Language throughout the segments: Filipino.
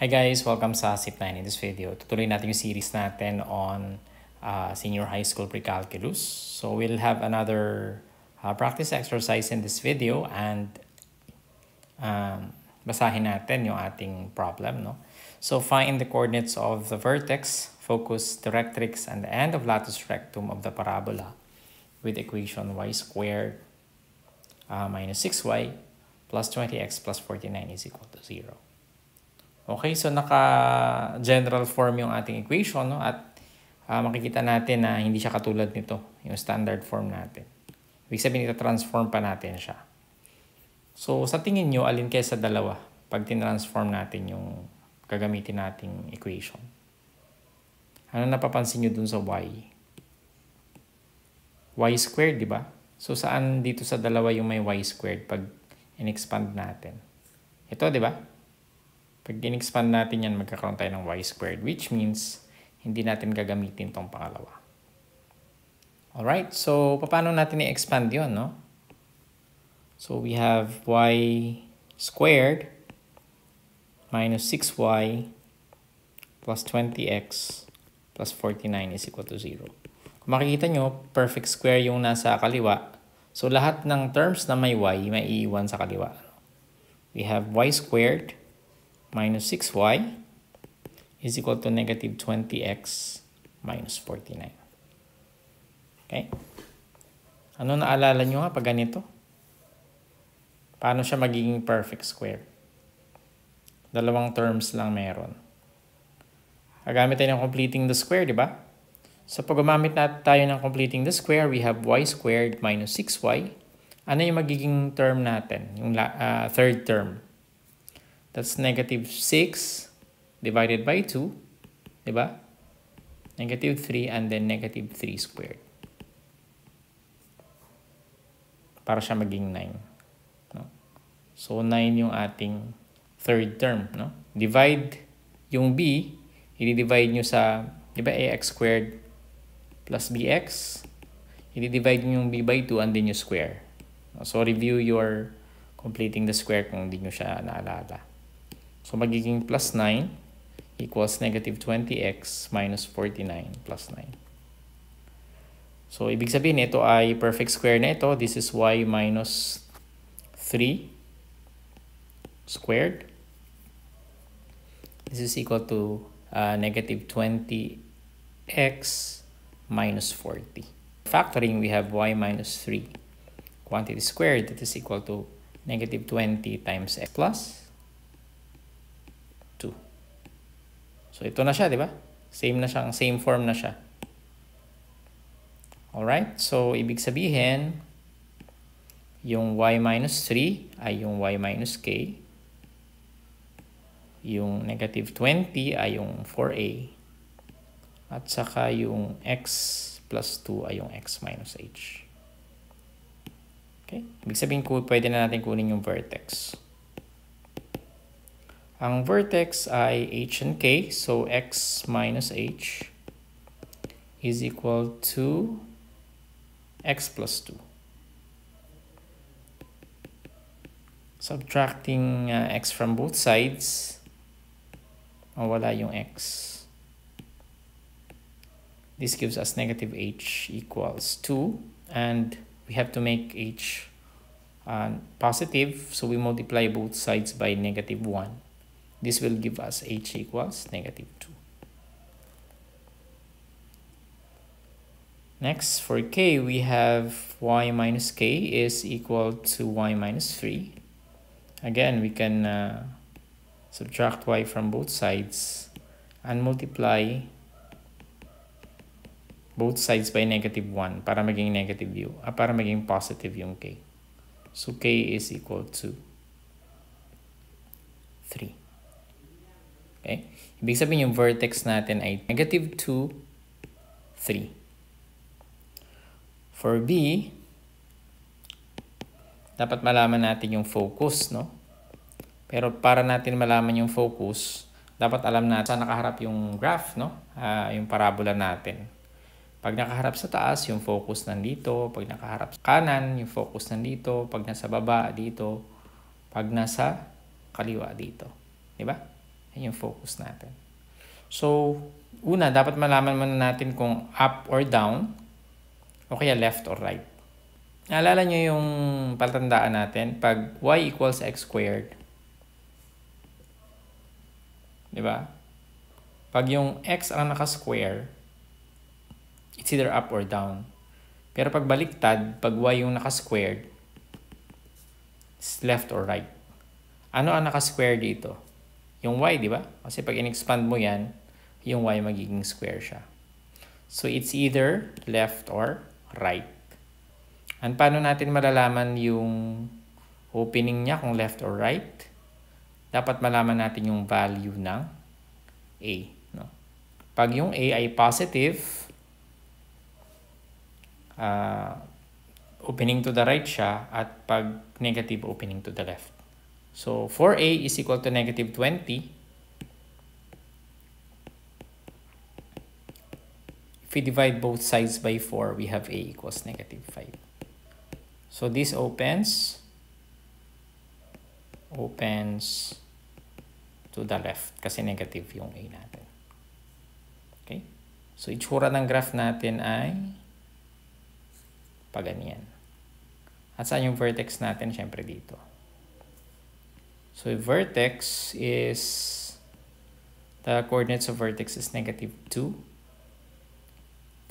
Hi guys! Welcome sa SIP9. In this video, tutuloy natin yung series natin on uh, senior high school precalculus. So we'll have another uh, practice exercise in this video and um, basahin natin yung ating problem. No? So find the coordinates of the vertex, focus, directrix, and the end of latus rectum of the parabola with equation y squared uh, minus 6y plus 20x plus 49 is equal to 0. Okay, so naka-general form yung ating equation no? at uh, makikita natin na hindi siya katulad nito, yung standard form natin. Ibig sabihin, transform pa natin siya. So, sa tingin nyo, alin kaya sa dalawa pag tinransform natin yung gagamitin nating equation? Ano napapansin nyo dun sa y? y squared, di ba? So, saan dito sa dalawa yung may y squared pag in-expand natin? Ito, di ba? Pag in-expand natin yan, magkakaroon tayo ng y squared, which means hindi natin gagamitin tong pangalawa. Alright, so paano natin i-expand yon no? So we have y squared minus 6y plus 20x plus 49 is equal to 0. Kung makikita nyo, perfect square yung nasa kaliwa. So lahat ng terms na may y, may iiwan sa kaliwa. We have y squared minus 6y is equal to negative 20x minus 49. Okay? Ano naalala nyo nga pag ganito? Paano siya magiging perfect square? Dalawang terms lang meron. Gagamit tayo ng completing the square, di ba? So pag gumamit natin tayo ng completing the square, we have y squared minus 6y. Ano yung magiging term natin? Yung uh, third term. That's negative 6 divided by 2. Diba? Negative 3 and then negative 3 squared. Para siya maging 9. No? So, 9 yung ating third term. No? Divide yung b, i-divide nyo sa di ba, ax squared plus bx. I-divide nyo yung b by 2 and then you square. So, review your completing the square kung hindi nyo siya naalala. So magiging plus 9 equals negative 20x minus 49 plus 9. So ibig sabihin ito ay perfect square na ito. This is y minus 3 squared. This is equal to uh, negative 20x minus 40. Factoring, we have y minus 3 quantity squared that is equal to negative 20 times x plus So, ito na siya, di ba? Same na siyang, same form na siya. Alright? So, ibig sabihin, yung y minus 3 ay yung y minus k. Yung negative 20 ay yung 4a. At saka yung x plus 2 ay yung x minus h. Okay? Ibig sabihin, ko, pwede na natin kunin yung vertex. Ang vertex ay h and k, so x minus h is equal to x plus 2. Subtracting uh, x from both sides, mawala yung x. This gives us negative h equals 2, and we have to make h uh, positive, so we multiply both sides by negative 1. This will give us h equals negative 2. Next, for k, we have y minus k is equal to y minus 3. Again, we can uh, subtract y from both sides and multiply both sides by negative 1 para maging negative u, uh, para maging positive yung k. So k is equal to 3. Okay? Ibig sabihin yung vertex natin ay negative 2, 3. For B, dapat malaman natin yung focus, no? Pero para natin malaman yung focus, dapat alam natin saan nakaharap yung graph, no? Uh, yung parabola natin. Pag nakaharap sa taas, yung focus nandito. Pag nakaharap sa kanan, yung focus nandito. Pag nasa baba, dito. Pag nasa kaliwa, dito. Diba? Yan yung focus natin. So, una, dapat malaman muna natin kung up or down o kaya left or right. Naalala nyo yung palatandaan natin pag y equals x squared. Di ba? Pag yung x ang naka-square, it's either up or down. Pero pag baliktad, pag y yung naka-squared, it's left or right. Ano ang naka-square dito? Yung y, di ba? Kasi pag in-expand mo yan, yung y magiging square siya. So, it's either left or right. And paano natin malalaman yung opening niya kung left or right? Dapat malaman natin yung value ng A. No? Pag yung A ay positive, uh, opening to the right siya at pag negative opening to the left. So 4a is equal to negative 20. If we divide both sides by 4, we have a equals negative 5. So this opens, opens to the left kasi negative yung a natin. Okay? So itsura ng graph natin ay paganyan. At saan yung vertex natin? Siyempre dito. So vertex is, the coordinates of vertex is negative 2,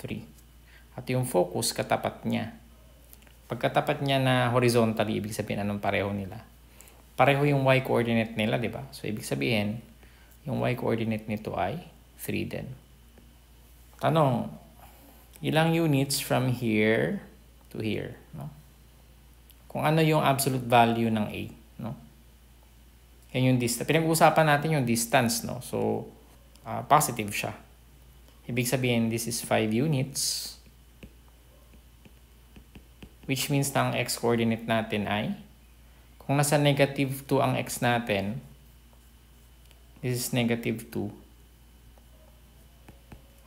3. At yung focus katapat niya. Pagkatapat niya na horizontally, ibig sabihin anong pareho nila? Pareho yung y coordinate nila, di ba? So ibig sabihin, yung y coordinate nito ay 3 din. Tanong, ilang units from here to here? No? Kung ano yung absolute value ng 8? Yan yung distance. Pinag-uusapan natin yung distance, no? So, uh, positive siya. Ibig sabihin, this is 5 units. Which means na ang x-coordinate natin ay, kung nasa negative 2 ang x natin, this is negative 2.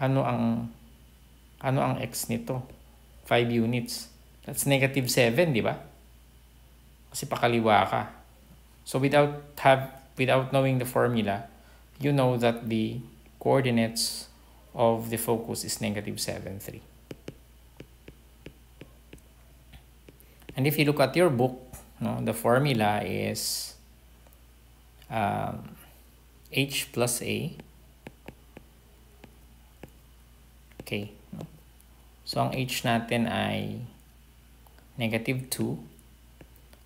Ano ang, ano ang x nito? 5 units. That's negative 7, di ba? Kasi pakaliwa ka. So without have without knowing the formula, you know that the coordinates of the focus is negative 7, 3. And if you look at your book, no, the formula is um, h plus a. Okay. So, ang h natin ay negative 2.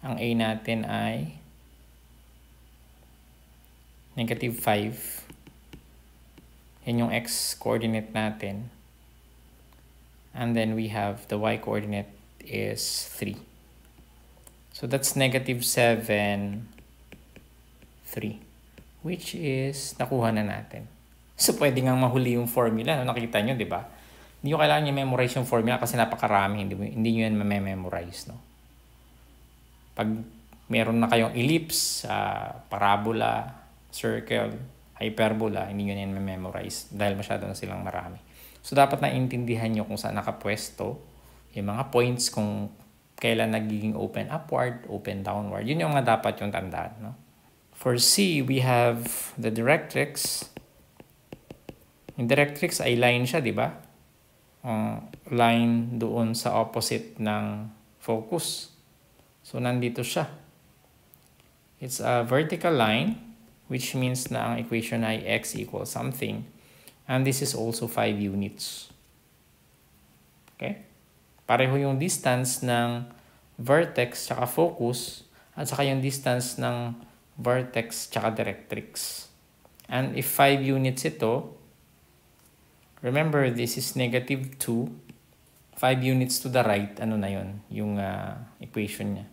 Ang a natin ay negative 5. Yan yung x coordinate natin. And then we have the y coordinate is 3. So that's negative 7, 3. Which is, nakuha na natin. So pwede nga mahuli yung formula. No? Nakita nyo, di ba? Hindi nyo kailangan nyo memorize yung formula kasi napakarami. Hindi, hindi nyo yan mamememorize. No? Pag meron na kayong ellipse, uh, parabola, circle, hyperbola, hindi nyo na memorize dahil masyado na silang marami. So, dapat naintindihan nyo kung saan nakapwesto yung mga points kung kailan nagiging open upward, open downward. Yun yung mga dapat yung tandaan. No? For C, we have the directrix. Yung directrix ay line siya, di ba? Uh, line doon sa opposite ng focus. So, nandito siya. It's a vertical line which means na ang equation ay x equals something. And this is also 5 units. Okay? Pareho yung distance ng vertex tsaka focus at saka yung distance ng vertex tsaka directrix. And if 5 units ito, remember this is negative 2. 5 units to the right, ano na yon yung uh, equation niya.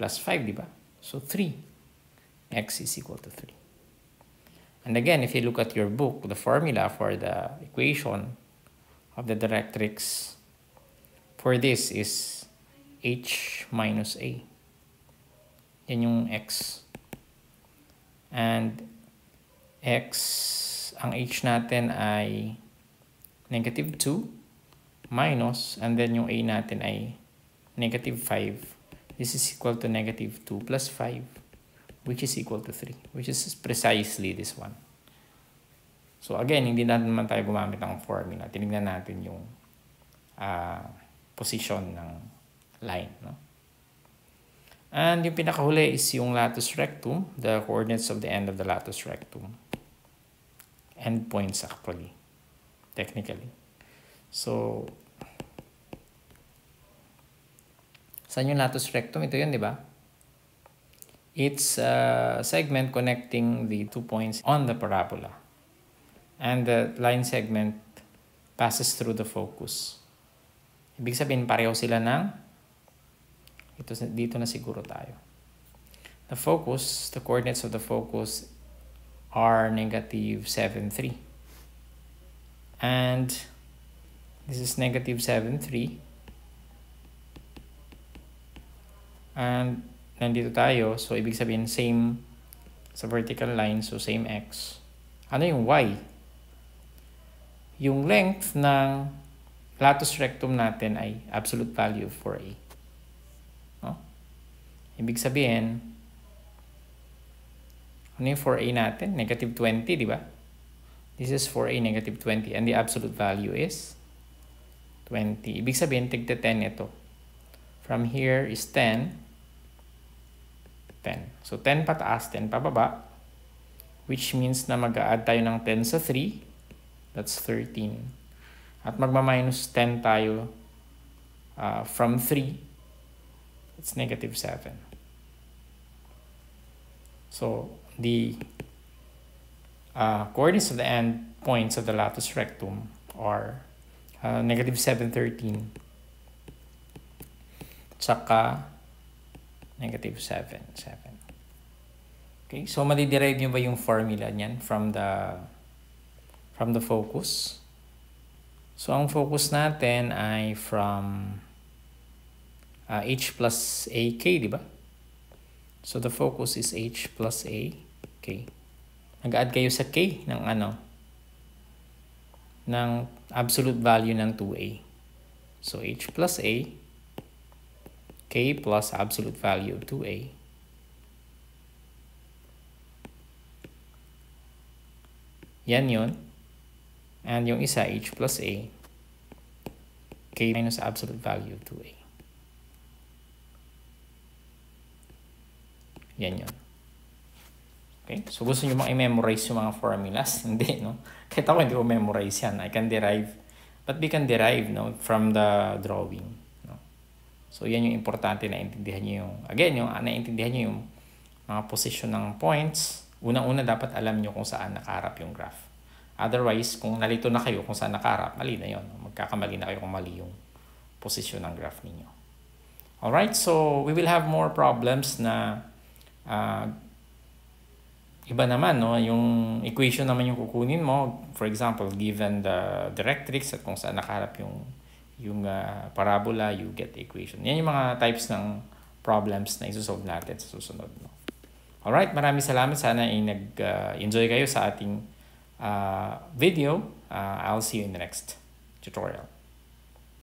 Plus 5, di ba? So 3. x is equal to 3. And again, if you look at your book, the formula for the equation of the directrix for this is h minus a. Yan yung x. And x, ang h natin ay negative 2 minus, and then yung a natin ay negative 5. This is equal to negative 2 plus 5 which is equal to 3, which is precisely this one. So again, hindi naman tayo gumamit ng formula. Tinignan natin yung uh, position ng line. No? And yung pinakahuli is yung latus rectum, the coordinates of the end of the latus rectum. Endpoints actually, technically. So, saan yung latus rectum? Ito yun, di ba? It's a segment connecting the two points on the parabola. And the line segment passes through the focus. Ibig sabihin, pareho sila ng ito, dito na siguro tayo. The focus, the coordinates of the focus are negative 7, 3. And this is negative 7, 3. And nandito tayo, so ibig sabihin same sa vertical line, so same x. Ano yung y? Yung length ng latus rectum natin ay absolute value of 4a. No? Ibig sabihin, ano yung 4a natin? Negative 20, di ba? This is 4a negative 20 and the absolute value is 20. Ibig sabihin, tigta 10 ito. From here is 10. 10. So 10 pataas, 10 pababa, which means na mag-add tayo ng 10 sa 3, that's 13. At magma-minus 10 tayo uh, from 3, it's negative 7. So the uh, coordinates of the end points of the latus rectum are uh, negative 7, 13. Tsaka Negative 7, 7. Okay, so madiderive nyo ba yung formula niyan from the, from the focus? So ang focus natin ay from uh, H plus AK, di ba? So the focus is H plus A, K. Nag-add kayo sa K ng ano? Ng absolute value ng 2A. So H plus A k plus absolute value of 2a. Yan yon. And yung isa, h plus a, k minus absolute value of 2a. Yan yon. Okay? So, gusto nyo bang i-memorize yung mga formulas? Hindi, no? Kahit ako hindi ko memorize yan. I can derive. But we can derive, no? From the drawing. So, yan yung importante na intindihan niyo yung, again, yung naintindihan niyo yung mga position ng points. Unang-una, dapat alam niyo kung saan nakaharap yung graph. Otherwise, kung nalito na kayo kung saan nakaharap, mali na yon Magkakamali na kayo kung mali yung position ng graph ninyo. Alright, so we will have more problems na uh, iba naman, no? yung equation naman yung kukunin mo. For example, given the directrix at kung saan nakaharap yung yung uh, parabola, you get the equation. Yan yung mga types ng problems na isusolve natin sa susunod. No? Alright, maraming salamat. Sana ay nag-enjoy ah, uh, kayo sa ating uh, video. Uh, I'll see you in the next tutorial.